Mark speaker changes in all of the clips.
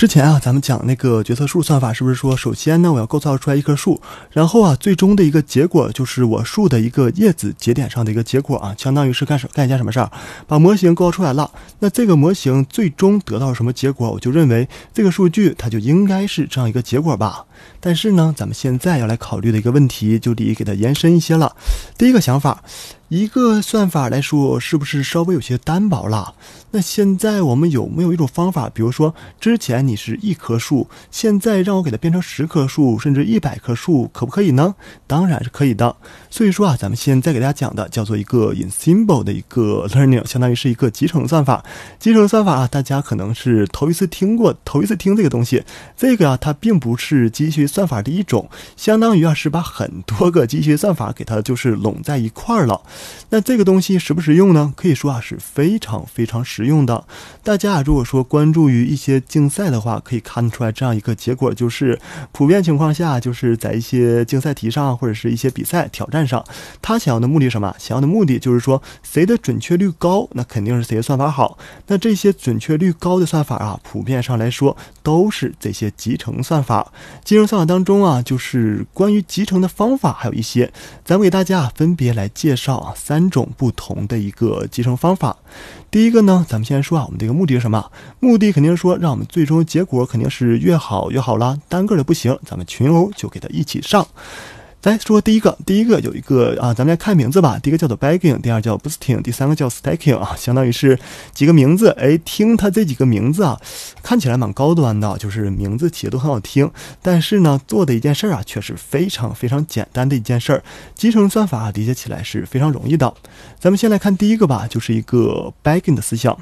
Speaker 1: 之前啊，咱们讲那个决策树算法，是不是说首先呢，我要构造出来一棵树，然后啊，最终的一个结果就是我树的一个叶子节点上的一个结果啊，相当于是干什干一件什么事儿，把模型构造出来了，那这个模型最终得到什么结果，我就认为这个数据它就应该是这样一个结果吧。但是呢，咱们现在要来考虑的一个问题，就得给它延伸一些了。第一个想法，一个算法来说，是不是稍微有些单薄了？那现在我们有没有一种方法，比如说之前？你是一棵树，现在让我给它变成十棵树，甚至一百棵树，可不可以呢？当然是可以的。所以说啊，咱们现在给大家讲的叫做一个 i n s y m b l e 的一个 learning，相当于是一个集成算法。集成算法啊，大家可能是头一次听过，头一次听这个东西。这个啊，它并不是机器算法的一种，相当于啊是把很多个机器算法给它就是拢在一块了。那这个东西实不实用呢？可以说啊是非常非常实用的。大家啊，如果说关注于一些竞赛的。话可以看得出来，这样一个结果就是，普遍情况下，就是在一些竞赛题上或者是一些比赛挑战上，他想要的目的什么？想要的目的就是说，谁的准确率高，那肯定是谁的算法好。那这些准确率高的算法啊，普遍上来说都是这些集成算法。集成算法当中啊，就是关于集成的方法还有一些，咱们给大家分别来介绍啊三种不同的一个集成方法。第一个呢，咱们先说啊，我们这个目的是什么？目的肯定是说，让我们最终结果肯定是越好越好啦，单个的不行，咱们群殴就给他一起上。来说第一个，第一个有一个啊，咱们来看名字吧。第一个叫做 b a g g i n g 第二叫 boosting，第三个叫 stacking，啊，相当于是几个名字。哎，听它这几个名字啊，看起来蛮高端的，就是名字起的都很好听。但是呢，做的一件事儿啊，却是非常非常简单的一件事儿，集成算法啊，理解起来是非常容易的。咱们先来看第一个吧，就是一个 b a g g i n g 的思想。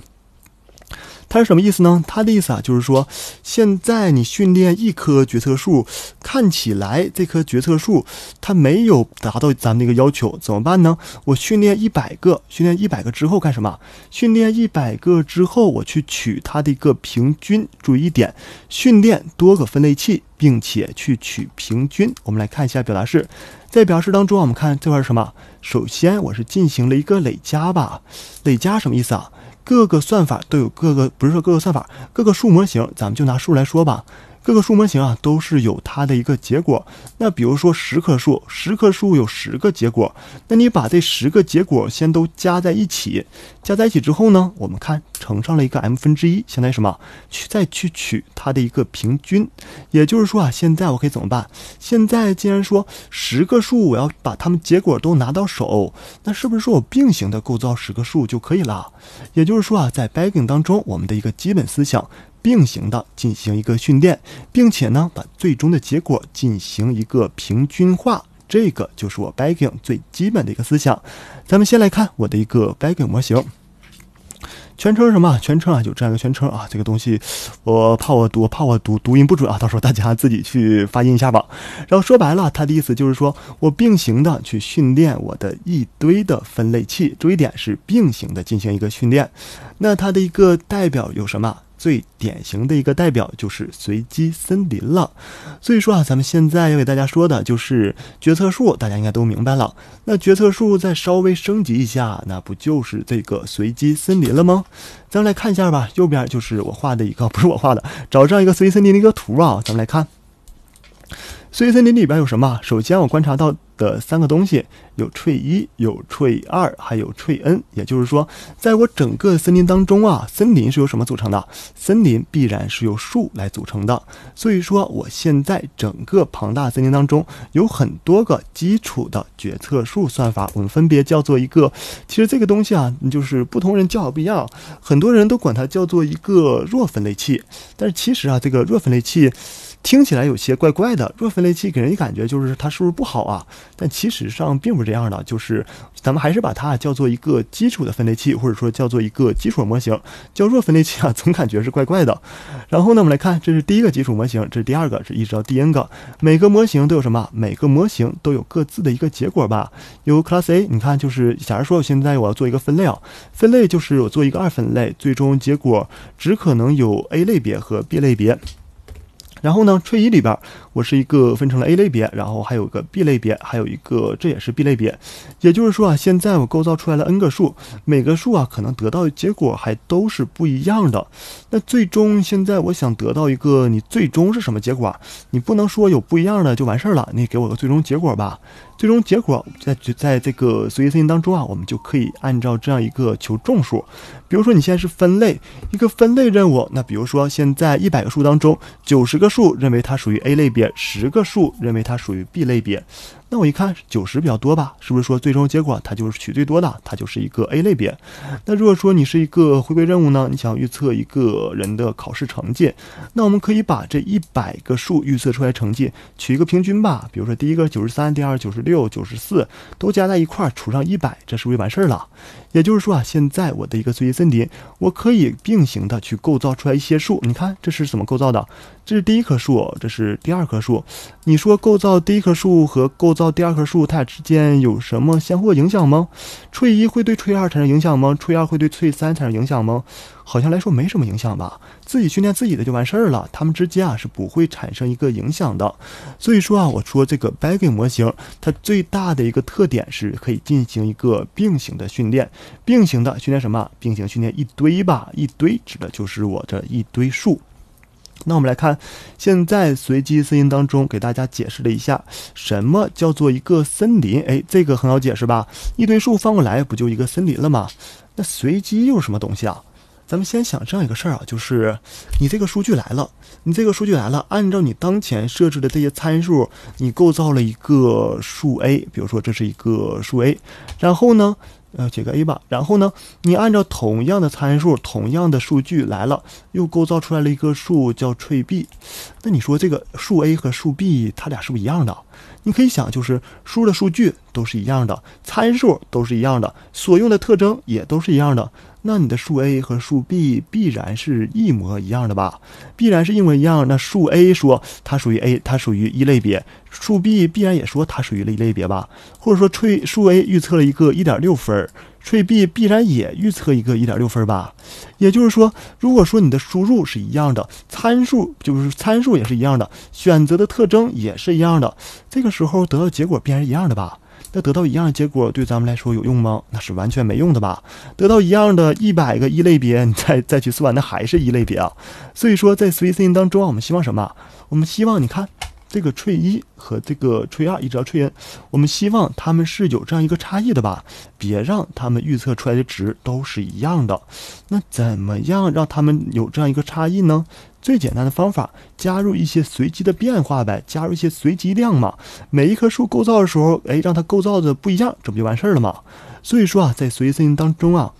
Speaker 1: 它是什么意思呢？它的意思啊，就是说，现在你训练一棵决策树，看起来这棵决策树它没有达到咱们的一个要求，怎么办呢？我训练一百个，训练一百个之后干什么？训练一百个之后，我去取它的一个平均。注意一点，训练多个分类器，并且去取平均。我们来看一下表达式，在表达式当中我们看这块是什么？首先我是进行了一个累加吧，累加什么意思啊？各个算法都有各个，不是说各个算法，各个数模型，咱们就拿数来说吧。这个数模型啊，都是有它的一个结果。那比如说十棵树，十棵树有十个结果。那你把这十个结果先都加在一起，加在一起之后呢，我们看乘上了一个 m 分之一，相当于什么？去再去取它的一个平均。也就是说啊，现在我可以怎么办？现在既然说十个数，我要把它们结果都拿到手，那是不是说我并行的构造十个数就可以了？也就是说啊，在 b a g g i n g 当中，我们的一个基本思想。并行的进行一个训练，并且呢，把最终的结果进行一个平均化，这个就是我 b a g i n g 最基本的一个思想。咱们先来看我的一个 b a g i n g 模型，全称是什么？全称啊，就这样一个全称啊。这个东西我怕我读，怕我读读音不准啊，到时候大家自己去发音一下吧。然后说白了，他的意思就是说我并行的去训练我的一堆的分类器。注意点是并行的进行一个训练。那它的一个代表有什么？最典型的一个代表就是随机森林了，所以说啊，咱们现在要给大家说的就是决策树，大家应该都明白了。那决策树再稍微升级一下，那不就是这个随机森林了吗？咱们来看一下吧，右边就是我画的一个，不是我画的，找这样一个随机森林的一个图啊，咱们来看。所以森林里边有什么？首先我观察到的三个东西有 tree 一、有 tree 二，还有 tree n。也就是说，在我整个森林当中啊，森林是由什么组成的？森林必然是由树来组成的。所以说，我现在整个庞大森林当中有很多个基础的决策树算法，我们分别叫做一个。其实这个东西啊，就是不同人叫不一样，很多人都管它叫做一个弱分类器。但是其实啊，这个弱分类器。听起来有些怪怪的，弱分类器给人感觉就是它是不是不好啊？但其实上并不是这样的，就是咱们还是把它叫做一个基础的分类器，或者说叫做一个基础模型，叫弱分类器啊，总感觉是怪怪的。然后呢，我们来看，这是第一个基础模型，这是第二个，是一直到第 n 个。每个模型都有什么？每个模型都有各自的一个结果吧。有 class A，你看，就是假如说我现在我要做一个分类，啊，分类就是我做一个二分类，最终结果只可能有 A 类别和 B 类别。然后呢，吹衣里边，我是一个分成了 A 类别，然后还有个 B 类别，还有一个这也是 B 类别。也就是说啊，现在我构造出来了 n 个数，每个数啊可能得到结果还都是不一样的。那最终现在我想得到一个，你最终是什么结果啊？你不能说有不一样的就完事儿了，你给我个最终结果吧。最终结果在在在这个随机森当中啊，我们就可以按照这样一个求众数。比如说你现在是分类一个分类任务，那比如说现在一百个数当中，九十个数认为它属于 A 类别，十个数认为它属于 B 类别。那我一看九十比较多吧，是不是说最终结果它就是取最多的，它就是一个 A 类别。那如果说你是一个回归任务呢，你想预测一个人的考试成绩，那我们可以把这一百个数预测出来成绩，取一个平均吧。比如说第一个九十三，第二九十六、九十四，都加在一块除上一百，这是不是完事儿了？也就是说啊，现在我的一个随机森林，我可以并行的去构造出来一些数。你看这是怎么构造的？这是第一棵树，这是第二棵树。你说构造第一棵树和构造第二棵树，它俩之间有什么相互影响吗？吹一会对吹二产生影响吗？吹二会对吹三产生影响吗？好像来说没什么影响吧，自己训练自己的就完事儿了。他们之间啊是不会产生一个影响的。所以说啊，我说这个 BAG 模型，它最大的一个特点是可以进行一个并行的训练，并行的训练什么？并行训练一堆吧，一堆指的就是我这一堆树。那我们来看，现在随机森林当中给大家解释了一下什么叫做一个森林。哎，这个很好解释吧？一堆树放过来，不就一个森林了吗？那随机又是什么东西啊？咱们先想这样一个事儿啊，就是你这个数据来了，你这个数据来了，按照你当前设置的这些参数，你构造了一个数 A，比如说这是一个数 A，然后呢？呃，写个 A 吧。然后呢，你按照同样的参数、同样的数据来了，又构造出来了一棵树叫 tree B。那你说这个树 A 和树 B，它俩是不是一样的？你可以想，就是入的数据都是一样的，参数都是一样的，所用的特征也都是一样的。那你的数 a 和数 b 必然是一模一样的吧？必然是一模一样。那数 a 说它属于 a，它属于一类别，数 b 必然也说它属于一类别吧？或者说，吹数 a 预测了一个1.6分，吹 b 必然也预测一个1.6分吧？也就是说，如果说你的输入是一样的，参数就是参数也是一样的，选择的特征也是一样的，这个时候得到结果必然一样的吧？那得到一样结果对咱们来说有用吗？那是完全没用的吧。得到一样的一百个一类别，你再再去算，那还是一类别啊。所以说，在随机森林当中，啊，我们希望什么？我们希望你看。这个 tree 一和这个 tree 二，一直到 tree n，我们希望它们是有这样一个差异的吧？别让他们预测出来的值都是一样的。那怎么样让他们有这样一个差异呢？最简单的方法，加入一些随机的变化呗，加入一些随机量嘛。每一棵树构造的时候，哎，让它构造的不一样，这不就完事儿了吗？所以说啊，在随机森林当中啊。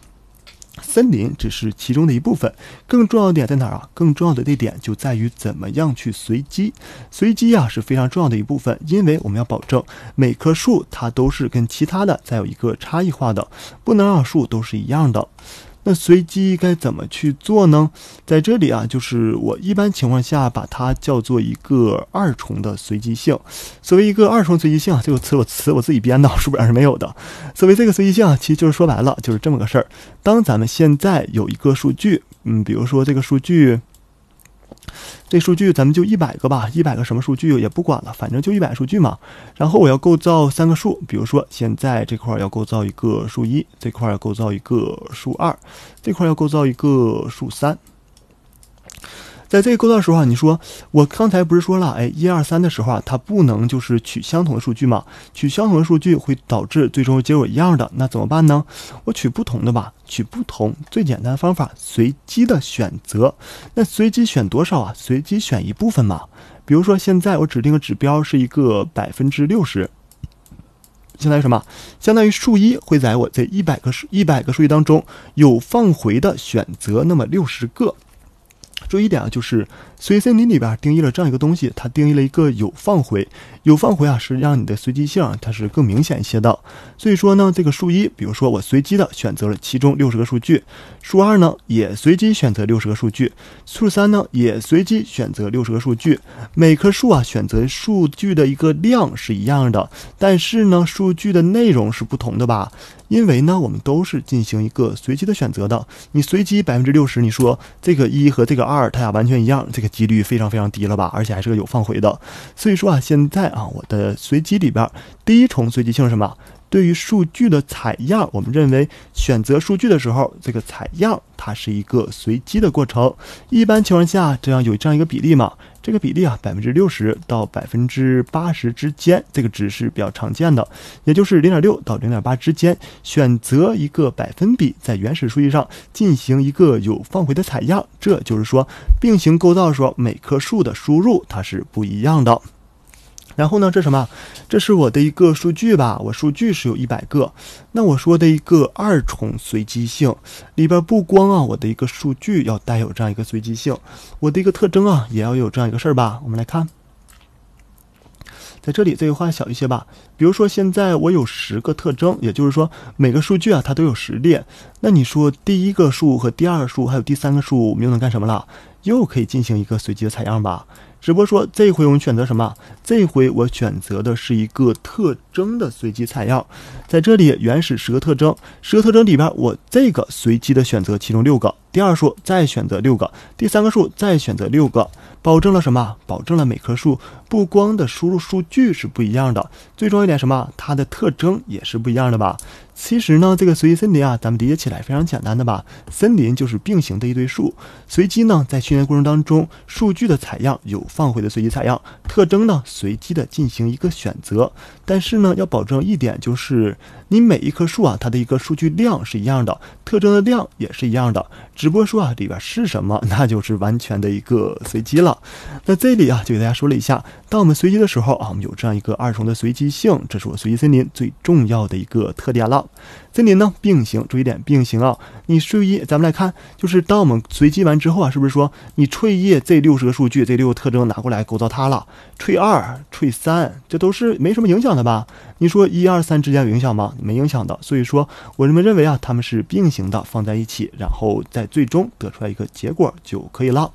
Speaker 1: 森林只是其中的一部分，更重要的点在哪啊？更重要的那点就在于怎么样去随机，随机啊是非常重要的一部分，因为我们要保证每棵树它都是跟其他的再有一个差异化的，不能让树都是一样的。那随机该怎么去做呢？在这里啊，就是我一般情况下把它叫做一个二重的随机性。所谓一个二重随机性啊，这个词我词我自己编的，书本上是没有的。所谓这个随机性啊，其实就是说白了就是这么个事儿。当咱们现在有一个数据，嗯，比如说这个数据。这数据咱们就一百个吧，一百个什么数据也不管了，反正就一百数据嘛。然后我要构造三个数，比如说现在这块要构造一个数一，这块要构造一个数二，这块要构造一个数三。在这个构造时候啊，你说我刚才不是说了，哎，一二三的时候啊，它不能就是取相同的数据嘛？取相同的数据会导致最终结果一样的，那怎么办呢？我取不同的吧，取不同最简单的方法，随机的选择。那随机选多少啊？随机选一部分嘛。比如说现在我指定的指标是一个百分之六十，相当于什么？相当于数一会在我这一百个数一百个数据当中有放回的选择，那么六十个。注意一点啊，就是。随以森林里边定义了这样一个东西，它定义了一个有放回，有放回啊是让你的随机性它是更明显一些的。所以说呢，这个数一，比如说我随机的选择了其中六十个数据，数二呢也随机选择六十个数据，数三呢也随机选择六十个数据，每棵树啊选择数据的一个量是一样的，但是呢数据的内容是不同的吧？因为呢我们都是进行一个随机的选择的，你随机百分之六十，你说这个一和这个二它俩完全一样，这个。几率非常非常低了吧，而且还是个有放回的，所以说啊，现在啊，我的随机里边第一重随机性是什么？对于数据的采样，我们认为选择数据的时候，这个采样它是一个随机的过程。一般情况下，这样有这样一个比例嘛？这个比例啊，百分之六十到百分之八十之间，这个值是比较常见的，也就是零点六到零点八之间，选择一个百分比，在原始数据上进行一个有放回的采样。这就是说，并行构造的时候，每棵树的输入它是不一样的。然后呢，这什么？这是我的一个数据吧，我数据是有一百个。那我说的一个二重随机性里边，不光啊，我的一个数据要带有这样一个随机性，我的一个特征啊，也要有这样一个事儿吧。我们来看，在这里这个画小一些吧。比如说现在我有十个特征，也就是说每个数据啊，它都有十列。那你说第一个数和第二个数还有第三个数，我们又能干什么了？又可以进行一个随机的采样吧。只不过说，这回我们选择什么？这回我选择的是一个特征的随机采样。在这里，原始十个特征，十个特征里边，我这个随机的选择其中六个，第二数再选择六个，第三个数再选择六个，保证了什么？保证了每棵树不光的输入数据是不一样的，最重要一点什么？它的特征也是不一样的吧？其实呢，这个随机森林啊，咱们理解起来非常简单的吧？森林就是并行的一堆树，随机呢，在训练过程当中，数据的采样有放回的随机采样，特征呢，随机的进行一个选择，但是呢，要保证一点就是。你每一棵树啊，它的一个数据量是一样的，特征的量也是一样的。只不过说啊里边是什么，那就是完全的一个随机了。那这里啊就给大家说了一下，当我们随机的时候啊，我们有这样一个二重的随机性，这是我随机森林最重要的一个特点了。森林呢并行，注意点并行啊。你吹一，咱们来看，就是当我们随机完之后啊，是不是说你吹一这六十个数据，这六个特征拿过来构造它了，吹二、吹三，这都是没什么影响的吧？你说一二三之间有影响吗？没影响的，所以说，我人们认为啊，他们是并行的，放在一起，然后在最终得出来一个结果就可以了。